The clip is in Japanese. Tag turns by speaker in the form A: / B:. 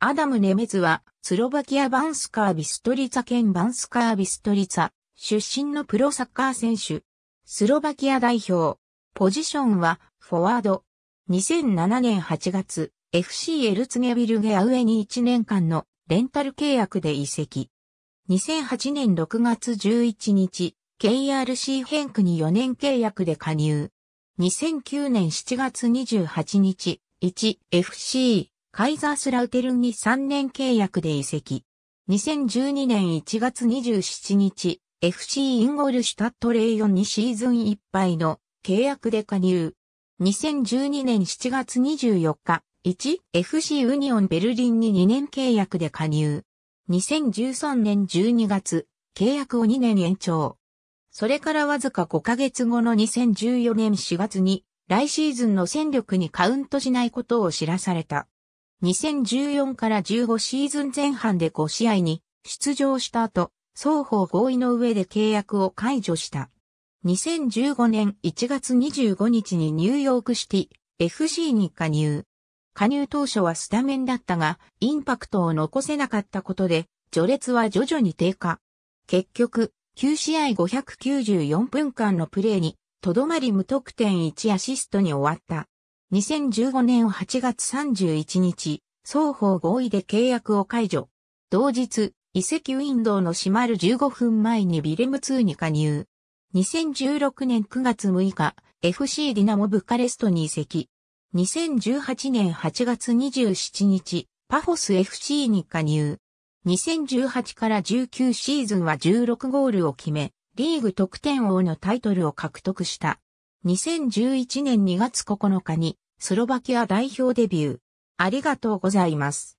A: アダム・ネメズは、スロバキア・バンスカー・ビストリツァ県バンスカー・ビス
B: トリツァ、出身のプロサッカー選手。スロバキア代表。ポジションは、フォワード。2007年8月、FC エルツゲビルゲアウェに1年間のレンタル契約で移籍。2008年6月11日、KRC 変区に4年契約で加入。2009年7月28日、1FC カイザースラウテルンに3年契約で移籍。2012年1月27日、FC インゴルシュタットレイヨンにシーズンいっぱいの契約で加入。2012年7月24日、1、FC ウニオンベルリンに2年契約で加入。2013年12月、契約を2年延長。それからわずか5ヶ月後の2014年4月に、来シーズンの戦力にカウントしないことを知らされた。2014から15シーズン前半で5試合に出場した後、双方合意の上で契約を解除した。2015年1月25日にニューヨークシティ FC に加入。加入当初はスタメンだったが、インパクトを残せなかったことで、序列は徐々に低下。結局、9試合594分間のプレーに、とどまり無得点1アシストに終わった。2015年8月31日、双方合意で契約を解除。同日、遺跡ウィンドウの閉まる15分前にビレム2に加入。2016年9月6日、FC ディナモブカレストに移籍。2018年8月27日、パフォス FC に加入。2018から19シーズンは16ゴールを決め、リーグ得点王のタイトルを獲得した。2011
A: 年2月9日にスロバキア代表デビュー。ありがとうございます。